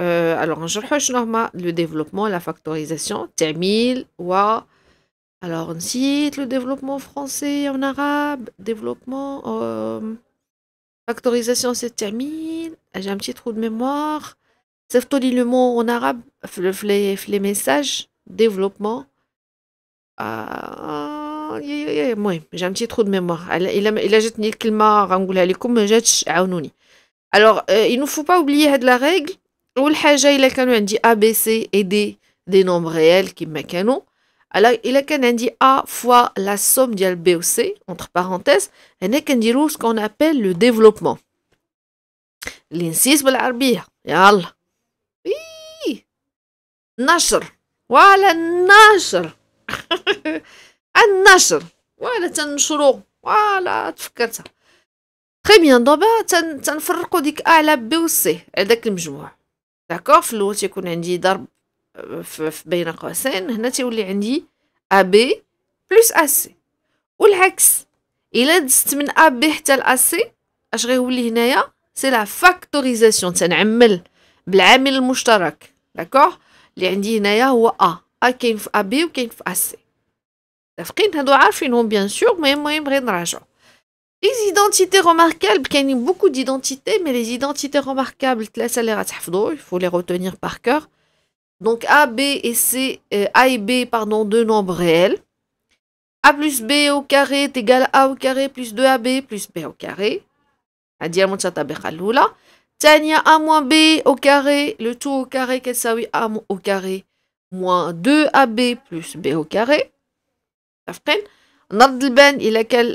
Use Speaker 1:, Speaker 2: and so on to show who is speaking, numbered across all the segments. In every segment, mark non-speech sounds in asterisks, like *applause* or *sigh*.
Speaker 1: Euh, alors on cherche le développement la factorisation termine wa, alors on cite le développement français en arabe développement euh, factorisation c'est termine j'ai un petit trou de mémoire c'est dit le mot en arabe le les, développement ah j'ai un petit trou de mémoire. Il a jeté a Alors, euh, il ne faut pas oublier de la règle. Oulhejje il est que on dit A B C et D des nombres réels qui m'ecannons alors il est que nous on dit A fois la somme de B ou C entre parenthèses et nous on dit tout ce qu'on appelle le développement. L'insisme l'harbiyal. Nasr, wa la nasr, la nasr, wa Voilà, ten sur, wa la t'faque ça. Très bien d'abord, bah, ten ten frquodik A la B ou C, el dak le m'jmoa داكوغ في الاول تيكون عندي ضرب في بين قوسين هنا تيولي عندي ا بي بلس ا سي والعكس الا دزت من ا بي حتى ل ا سي اش غيولي هنايا سي لا فاكتوريزاسيون تنعمل بالعامل المشترك داكوغ اللي عندي هنايا هو ا ا كاين في ا بي وكاين في ا سي متفقين هادو عارفينهم بيان سور مي المهم غير نراجعو Les identités remarquables, il y a beaucoup d'identités, mais les identités remarquables, il faut les retenir par cœur. Donc A, B et C, euh, A et B, pardon, deux nombres réels. A plus B au carré est égal à A au carré plus 2AB plus B au carré. Tania A moins B au carré, le tout au carré, qu'est-ce que A au carré moins 2AB plus B au carré. Vous bien, il a quel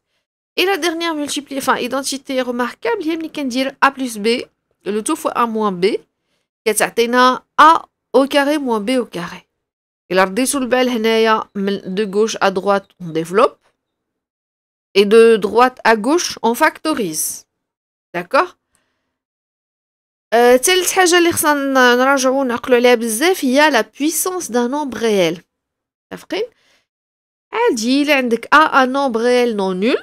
Speaker 1: Et la dernière enfin, identité remarquable, il y a dire A plus B, le tout fois A moins B, qui est A au carré moins B au carré. Et là, sous le bel, de gauche à droite, on développe. Et de droite à gauche, on factorise. D'accord euh, il y a la puissance d'un nombre réel. Elle dit, a un nombre réel non nul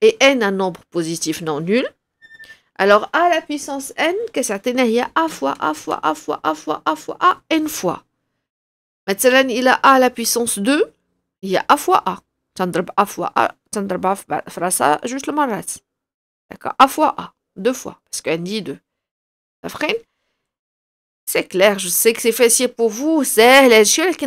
Speaker 1: et n un nombre positif non nul, alors a à la puissance n, que ça a a fois a fois a fois a fois a fois a n fois. Maintenant, il a a à la puissance 2, il y a a fois a. a fois a, تنضربها في bah, juste le المرات. D'accord A fois a, deux fois, parce qu'elle dit deux. C'est clair, je sais que c'est facile pour vous, c'est les chiens qui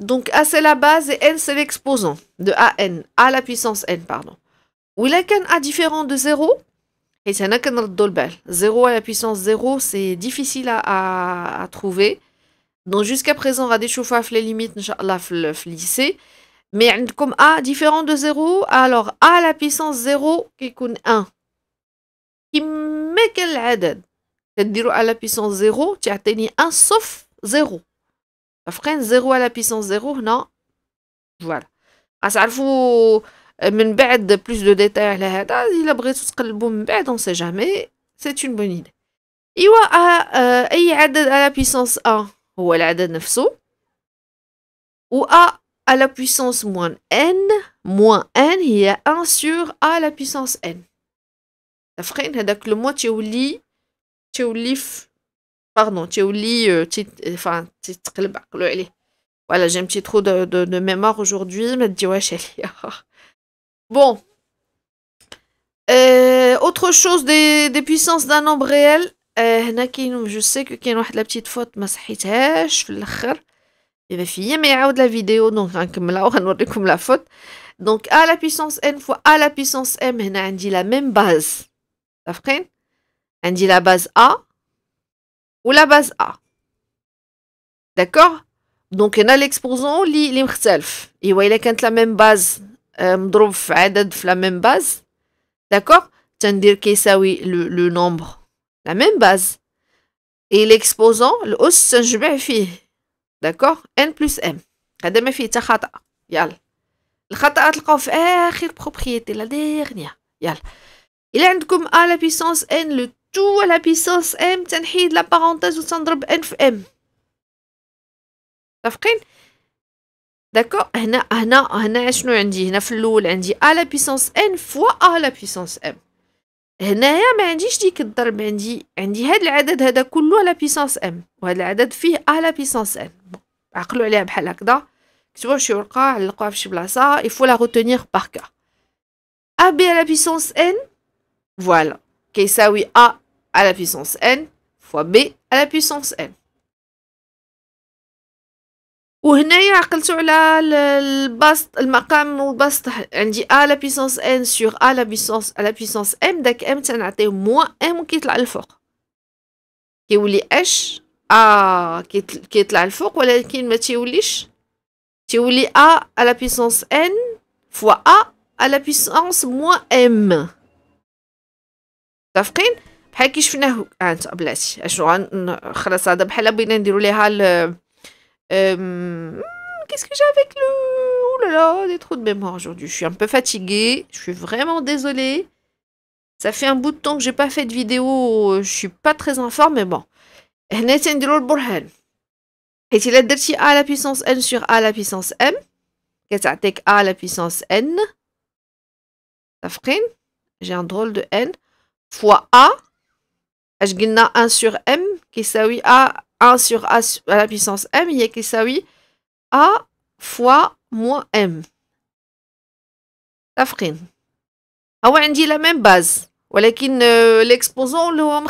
Speaker 1: Donc A c'est la base et N c'est l'exposant de AN, A la puissance N, pardon. Ou il a A différent de 0, et c'est un Dolbel. 0 à la puissance 0, c'est difficile à, trouver. Donc jusqu'à présent, on va déchauffer les limites, Inch'Allah, le lycée. Mais comme A différent de 0, alors A à la puissance 0 qui est 1. Qui met quel عدد cest à la puissance 0 atteint 1 sauf 0 0 à la puissance 0 non voilà à une bête de plus de détails il a brisé tout ce sait jamais c'est une bonne idée il y a et la puissance 1 ou y a de 9 sauts ou a à la puissance moins n moins n il a un sur a à la puissance n la fraîne donc le moitié au lit pardon, voilà, j'ai un petit trou de, de, de mémoire aujourd'hui, mais dit ouais, *laughs* oh. Bon. Euh, autre chose des, des puissances d'un nombre réel. Euh, je sais que y a la petite faute, mais il va finir, mais il la vidéo, donc hein, comme là, on va comme la faute. Donc, A à la puissance n fois A à la puissance m, on a la même base. D'accord? On dit la base A, ou la base A. D'accord Donc, y a l'exposant li l'imself. Et voilà, quand la même base, euh, la même base, d'accord C'est-à-dire que ça, le, le nombre, la même base. Et l'exposant, le os, c'est un fi. D'accord N plus M. C'est un fi, c'est un Yal. Le chata, c'est la propriété, la dernière. Yal. Il est a A à la puissance N, le تو على بيسونس ام تنحيد لا بارونتيز و تنضرب ان في ام متفقين داكو هنا هنا هنا شنو عندي هنا في الاول عندي ا لا بيسونس ان فوا ا لا بيسونس ام هنايا ما عنديش ديك الضرب عندي عندي هاد العدد هذا كله على بيسونس ام وهذا العدد فيه ا لا بيسونس ان عقلوا عليها بحال هكذا كتبوها في شي ورقه علقوها في شي بلاصه يفوا لا روتينير باركا كا ا بي لا بيسونس ان فوالا oui, A à la puissance n fois B à la puissance n. وهنايا عقلتو على البسط المقام والبسط عندي ا لا بيسونس ان سور la puissance بيسونس ا لا بيسونس ام داك ام تنعطيه m, ام وكيطلع الفوق كيولي اش ا كيطلع الفوق ولكن ما تيوليش تيولي a à la puissance n fois a à la puissance moins m متفقين بحال كي شفناه qu'est-ce que j'ai avec le oh là là des trous de mémoire aujourd'hui je suis un peu fatiguée je suis vraiment désolée ça fait un bout de temps que j'ai pas fait de vidéo je suis pas très mais bon mais bon. la puissance n sur a la puissance m a la puissance n j'ai un drôle de n fois A. Je gagne 1 sur M. Qui ça oui A 1 sur A à la puissance M. Il y a qui ça oui A fois moins M. La frine. Ah on dit la même base. mais qui euh, l'exposant le homme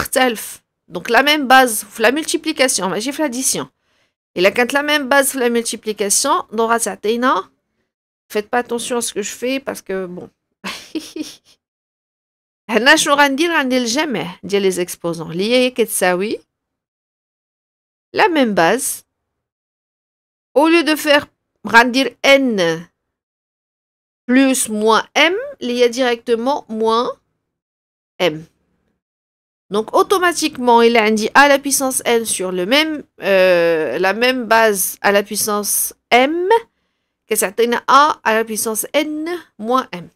Speaker 1: Donc la même base, la multiplication. Mais j'ai fait l'addition. Et là, quand la même base, la multiplication, on aura ça. Faites pas attention à ce que je fais parce que bon. *laughs* les exposants. Il y a La même base. Au lieu de faire n plus moins m, il y a directement moins m. Donc automatiquement, il a indi à la puissance n sur euh, la même base à la puissance m que certaine a à la puissance n moins m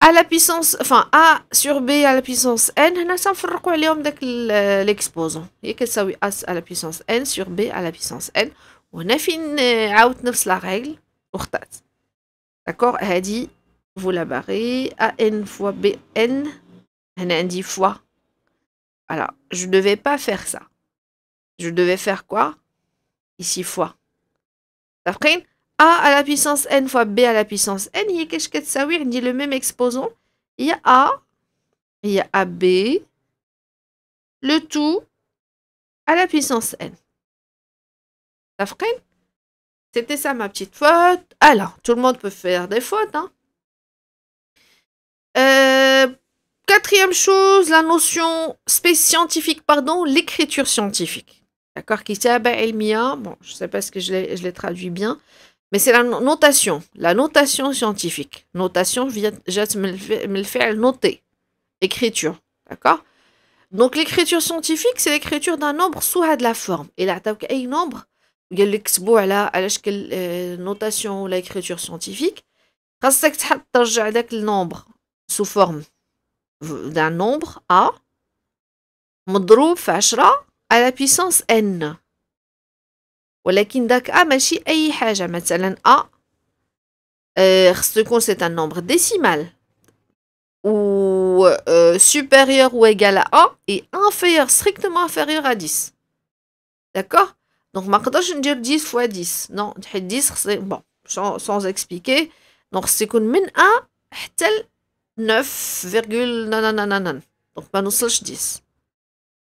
Speaker 1: à la puissance enfin A sur B à la puissance N on on سنفرقوا عليهم داك que ça oui A à la puissance N sur B à la puissance N la فين règle la règle. D'accord Elle a dit, vous la barrez A N fois B N a dit fois alors je ne devais pas faire ça je devais faire quoi ici fois après a à la puissance n fois B à la puissance n, il y a le même exposant. Il y a A, il y a AB, le tout à la puissance n. C'était ça ma petite faute. Alors, tout le monde peut faire des fautes. Hein. Euh, quatrième chose, la notion scientifique, pardon, l'écriture scientifique. D'accord et mia bon, je ne sais pas si je l'ai traduit bien. Mais c'est la notation, la notation scientifique. Notation, vient le fait noter. Écriture, d'accord Donc l'écriture scientifique, c'est l'écriture d'un nombre sous la forme. Et là, tu as un nombre, il y a la euh, notation ou l'écriture scientifique. خاصك تحط ترجع nombre sous sous forme d'un nombre A مضروب في 10 à la puissance N ou داك أ a a حاجة مثلا A c'est un nombre décimal. ou supérieur ou égal à a et inférieur, strictement inférieur à 10. D'accord Donc, je ne dis 10 fois 10. Non, 10, c'est bon, sans, expliquer. Donc, c'est qu'on mène 1 9, nananananan. Donc, on ne 10.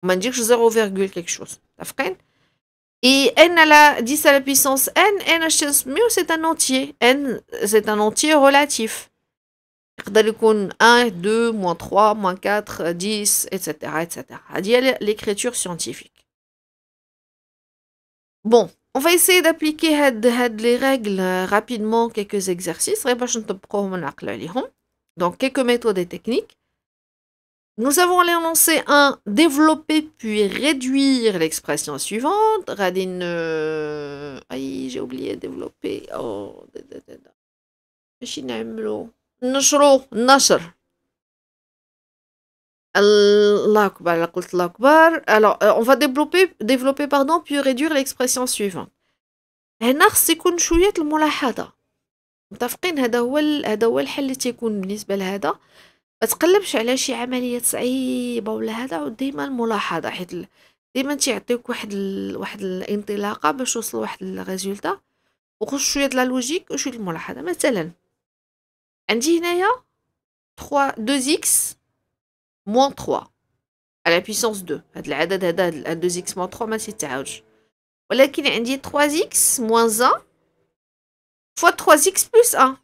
Speaker 1: On va dire 0, quelque chose. D'accord et n à la 10 à la puissance n, n mu, c'est un entier. n c'est un entier relatif. 1, 2, moins 3, moins 4, 10, etc. etc. l'écriture scientifique. Bon, on va essayer d'appliquer les règles euh, rapidement, quelques exercices. Donc, quelques méthodes et techniques. Nous avons l'annoncé un « développer puis réduire l'expression suivante. Radin euh, j'ai oublié développer. Oh, alors euh, on va développer développer pardon puis réduire l'expression suivante ما تقلبش على شي عمليه صعيبه ولا هذا وديما الملاحظه حيت ديما تيعطيوك واحد ال... واحد الانطلاقه باش توصل واحد الريزولتا وخش شويه د لوجيك وشويه الملاحظه مثلا عندي هنايا 3 2 اكس موان 3 على بيسونس 2 هاد العدد هذا 2 اكس موان 3 ما تيتعاودش ولكن عندي 3 اكس موان 1 فوا 3 اكس بلس 1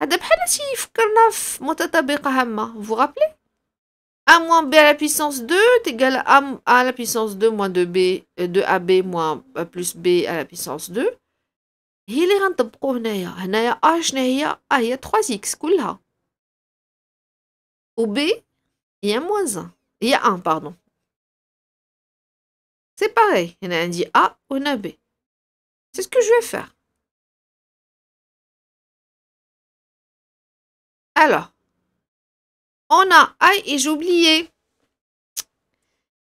Speaker 1: Vous vous rappelez A moins B à la puissance 2 est égal à A à la puissance 2 moins 2 euh, ab moins plus B à la puissance 2. Il est rentable y a il a A, il y a 3X. Cool. Au hein B, il y a moins 1. Il 1, pardon. C'est pareil. Il y a un dit A ou un B. C'est ce que je vais faire. Alors, on a, A et j'ai oublié.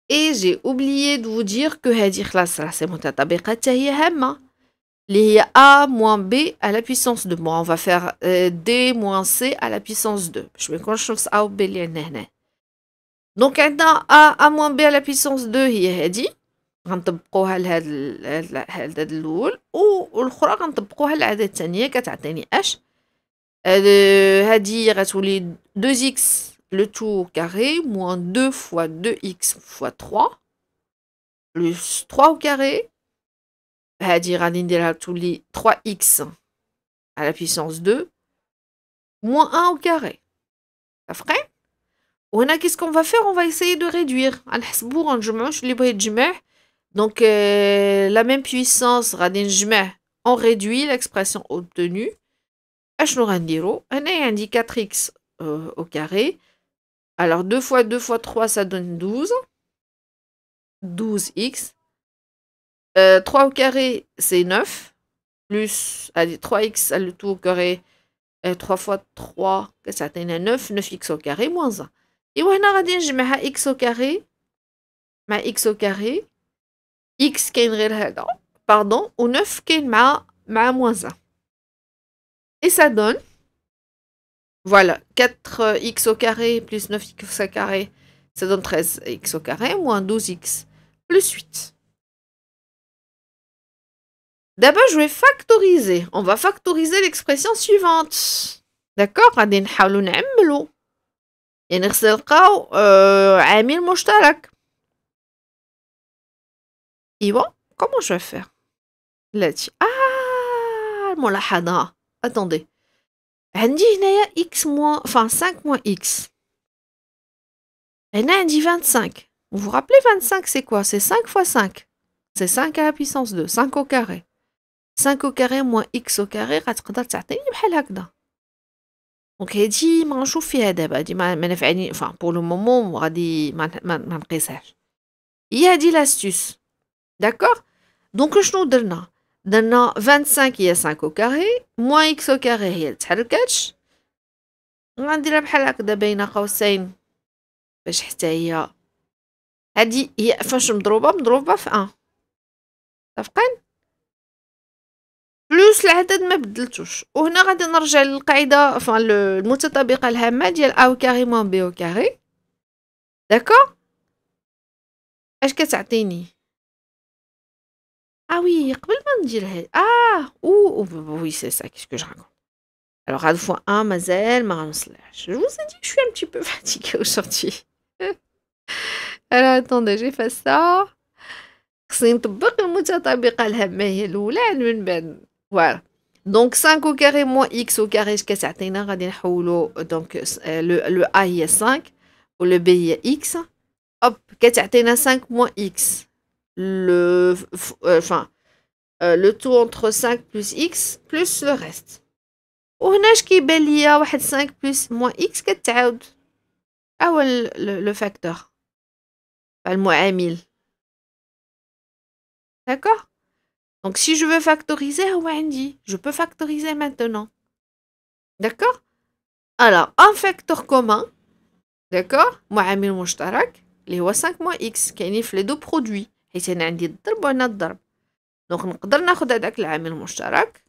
Speaker 1: Et j'ai oublié de vous dire que c'est mon tata les a moins b à la puissance 2. Bon, on va faire d moins c à la puissance 2. Je vais faire A ou b Donc, a a moins b à la puissance 2, il est On va ou l'autre, on va h. Euh, Hadi les 2x le tout au carré moins 2 fois 2x fois 3 plus 3 au carré. Hadi tous les 3x à la puissance 2 moins 1 au carré. Ça ferait qu'est-ce qu'on va faire On va essayer de réduire. Donc, euh, la même puissance, on réduit l'expression obtenue. اش غنديرو هنايا عندي 4x au carré alors 2 fois 2 fois 3 ça donne 12 12x 3 au carré c'est 9 plus allez, 3x le tout au carré 3 euh, fois 3 ça atteint 9 9x au carré moins 1 et وهنا je mets x au carré ma x au carré x كاين غير هذا pardon ou 9 qui est moins 1 ça donne, voilà, 4x au plus 9x au carré, ça donne 13x au carré, moins 12x plus 8. D'abord, je vais factoriser. On va factoriser l'expression suivante. D'accord غادي نحاولوا نعملوا يعني خصنا نلقاو عامل مشترك je vais faire ah, attendez j'ai ici x enfin 5 moins x هنا dit 25 vous vous rappelez 25 c'est quoi c'est 5 fois 5 c'est 5 à la puissance 2 5 au carré 5 au carré moins x au carré غتقدر تعطيني بحال هكذا دونك هادي donc نشوف فيها دابا هادي ما enfin pour le moment غادي ما ما l'astuce. D'accord Donc, لاستوس داكوغ دونك شنو donne, درنا 25 هي 5 او كاري موان اكس او كاري هي تحركاتش غنديرها بحال هكذا بين قوسين باش حتى هي هادي هي فاش مضروبه مضروبه في 1 متفقين بلوس العدد ما بدلتوش وهنا غادي نرجع للقاعده المتطابقه الهامه ديال او كاري موان بي او كاري داكور اش كتعطيني Ah oui, Ah oui, c'est ça, qu'est-ce que je raconte Alors, à fois un, mazel, Je vous ai dit que je suis un petit peu *laughs* fatiguée aujourd'hui. *laughs* Alors, attendez, j'ai fait ça. Voilà. Donc 5 au carré moins x au carré, donc euh, euh, le, le a il 5, ou le b il y a x. Hop, 5 moins x le, euh, enfin, euh, le tout entre 5 plus x plus le reste. وهنا ce كيبان ليا واحد 5 x موان ah le le facteur. le moins d'accord donc si je veux factoriser هو je peux factoriser maintenant d'accord alors un facteur commun d'accord معامل مشترك اللي هو 5 x, x, كاينين في les deux produits. حيت انا عندي الضرب وهنا الضرب دونك نقدر ناخد هذاك العامل المشترك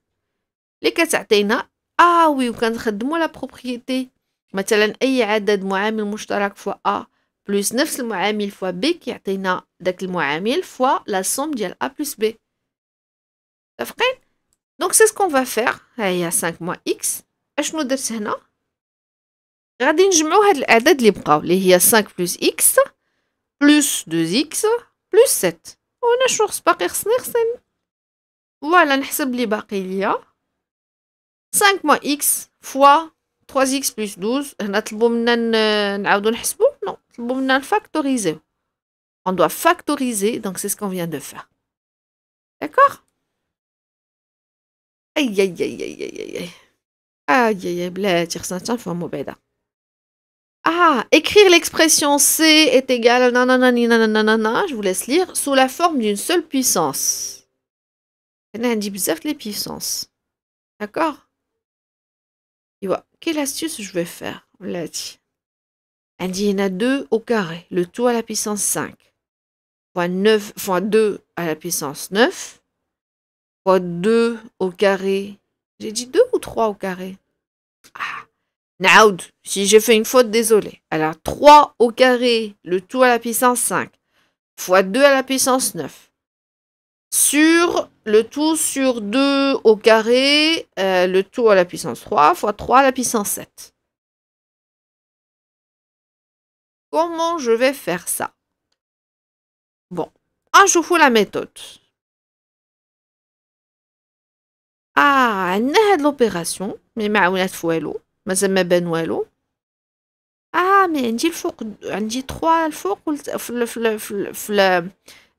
Speaker 1: اللي كتعطينا اه وي وكنخدموا لا بروبريتي مثلا اي عدد معامل مشترك فوا ا بلس نفس المعامل فوا بي كيعطينا داك المعامل فوا لا سوم ديال ا بلس بي متفقين دونك سي سكون فا فيغ ها هي 5 اكس اشنو درت هنا غادي نجمعو هاد الاعداد اللي بقاو اللي هي 5 بلس اكس بلس 2 اكس +7 On وهنا شنو باقي خصني خصني نحسب لي 5 moins x fois 3 x plus 12 هنا طلبوا on doit factoriser donc c'est ce qu'on vient de faire d'accord اي اي اي اي اي اي اي اي بلاتي خصنا تنفهمو ah, écrire l'expression C est égal à nanana, nanana, je vous laisse lire, sous la forme d'une seule puissance. les puissances. D'accord Quelle astuce je vais faire Elle dit, il y en a 2 au carré, le tout à la puissance 5. Fois 9, fois 2 à la puissance 9. Fois 2 au carré. J'ai dit 2 ou 3 au carré Naud, si j'ai fait une faute, désolé. Alors 3 au carré, le tout à la puissance 5, fois 2 à la puissance 9. Sur le tout sur 2 au carré, euh, le tout à la puissance 3, fois 3 à la puissance 7. Comment je vais faire ça Bon, ah, je vous fous la méthode. Ah, elle pas pas l'opération, mais ma fouello. مازال ما بان والو اه مي عندي الفوق عندي 3 الفوق في ال في ال في في ال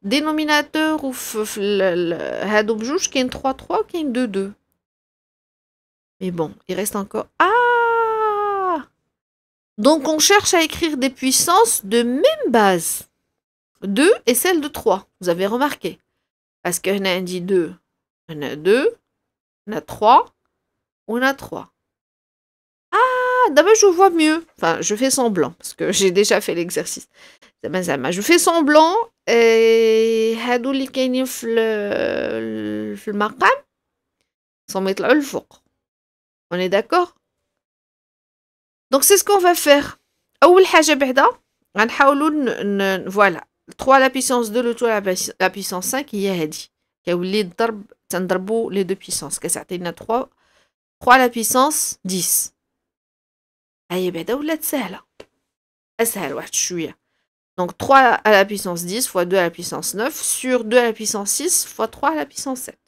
Speaker 1: دينوميناتور وفي في هادو بجوج كاين 3 3 كاين 2 2 مي بون il reste encore ah donc on cherche à écrire des puissances de même base 2 et celle de 3 vous avez remarqué parce qu'on a dit 2 on a 2 on a 3 on a 3 ah, d'abord je vois mieux. Enfin, je fais semblant, parce que j'ai déjà fait l'exercice. Je fais semblant, et le On est d'accord Donc c'est ce qu'on va faire. voilà, 3 à la puissance 2 le tout à la puissance 5 il y a هادي. Il y a les deux puissances 3 3 à la puissance 10. بعدا ولات Donc 3 à la puissance 10 fois 2 à la puissance 9 sur 2 à la puissance 6 fois 3 à la puissance 7.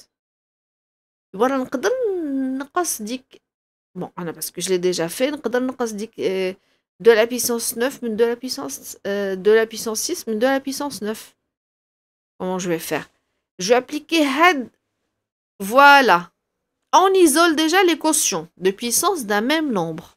Speaker 1: Voilà, نقدر نقص ديك bon, انا que je l'ai déjà fait, نقدر نقص 2 euh, à la puissance 9 من 2 à la puissance 6 mais 2 à la puissance 9. Comment je vais faire Je vais appliquer head voilà. On isole déjà les quotients de puissance d'un même nombre.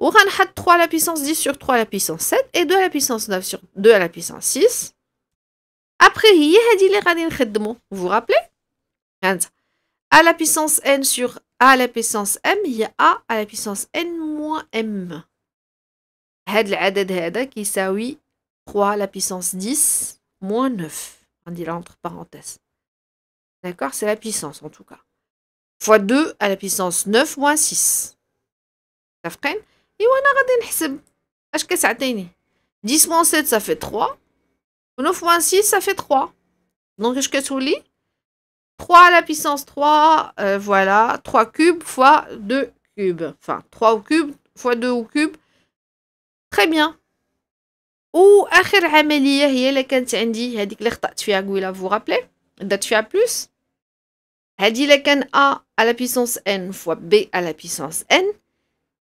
Speaker 1: Ouranhat 3 à la puissance 10 sur 3 à la puissance 7 et 2 à la puissance 9 sur 2 à la puissance 6. Après, il y a Vous vous rappelez A la puissance n sur A à la puissance m, il y a A à la puissance n moins m. 3 à la puissance 10 moins 9. On dit là entre parenthèses. D'accord C'est la puissance en tout cas. Fois 2 à la puissance 9 moins 6. Ça freine on ايوا calculer. غادي نحسب اش كتعطيني 10 moins 7 ça fait 3 9 fois 6 ça fait 3 donc اش كتولي 3 à la puissance 3 euh, voilà 3 cubes fois 2 cubes enfin 3 cubes fois 2 cubes. cube très bien واخر عمليه هي اللي كانت عندي هذيك اللي خطات فيها Vous فو رابلي درت فيها بلوس هذه dit. كان a à la puissance n fois b à la puissance n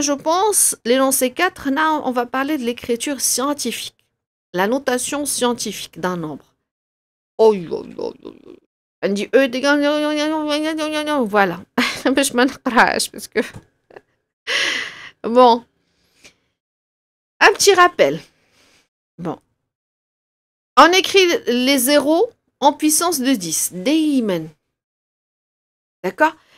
Speaker 1: je pense, l'énoncé 4, on va parler de l'écriture scientifique, la notation scientifique d'un nombre. On dit voilà. Je parce que. Bon. Un petit rappel. Bon. On écrit les zéros en puissance de 10. D'accord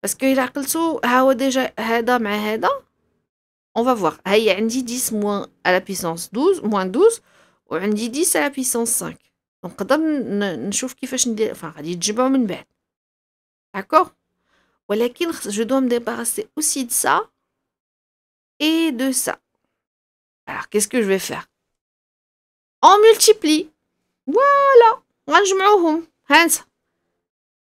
Speaker 1: parce qu'il il a que ça ah déjà هذا مع هذا on va voir a عندي 10 à la puissance 12 moins 12 وعندي 10 à la puissance 5 donc on نشوف كيفاش ندير enfin غادي تجيبها من بعد d'accord Mais je dois me débarrasser aussi de ça et de ça alors qu'est-ce que je vais faire on multiplie voilà on va jumeler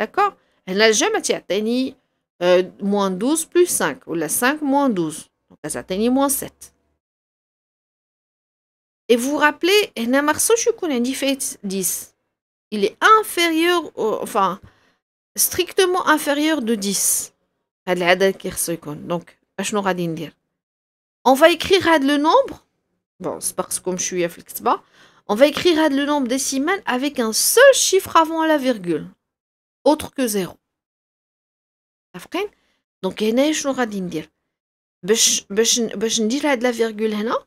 Speaker 1: D'accord jamais atteint euh, moins 12 plus 5 la 5 moins 12 Donc, elle a atteint moins 7 Et vous vous rappelez, هنا ما خصوش 10. Il est inférieur, enfin, strictement inférieur de 10. Donc, On va écrire le nombre. Bon, c'est parce que comme je suis à On va écrire le nombre décimal avec un seul chiffre avant la virgule. autre que zéro متفقين دونك هنايا شنو غادي ندير باش باش باش ندير هاد لا فيرغول هنا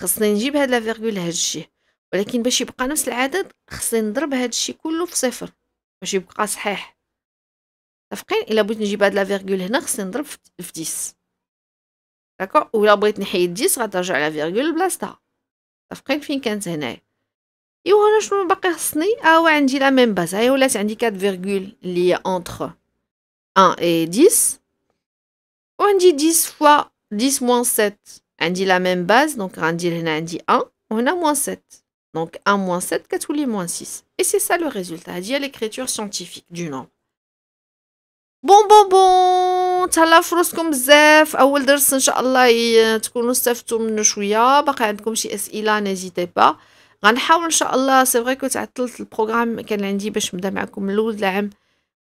Speaker 1: خصني نجيب هاد لا فيغول هاد الشيء ولكن باش يبقى نفس العدد خصني نضرب هاد الشيء كله في صفر باش يبقى صحيح متفقين الا بغيت نجيب هاد لا فيغول هنا خصني نضرب في 10 داكوغ ولا بغيت نحيد 10 غترجع لا فيغول بلاصتها متفقين فين كانت هنايا Et On a choisi la même base, on a 4 virgule, il entre 1 et 10. On dit 10 fois 10 moins 7. On dit la même base, donc on dit 1, on a moins 7, donc 1 moins 7, 4 nous 6. Et c'est ça le résultat, cest l'écriture scientifique du nombre. Bon bon bon, t'as la force comme Zef, à ah, Wilder, s'enchaîne Allah et tu connais Zef, tu n'hésitez pas. غنحاول ان شاء الله سي فري كنت عطلت البروغرام كان عندي باش نبدا معكم من الاول العام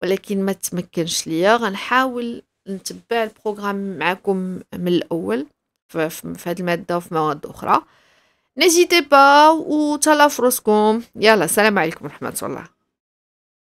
Speaker 1: ولكن ما تمكنش ليا غنحاول نتبع البروغرام معكم من الاول في, هذه الماده وفي مواد اخرى نجيتي با وتهلا في فروسكم يلا السلام عليكم ورحمه الله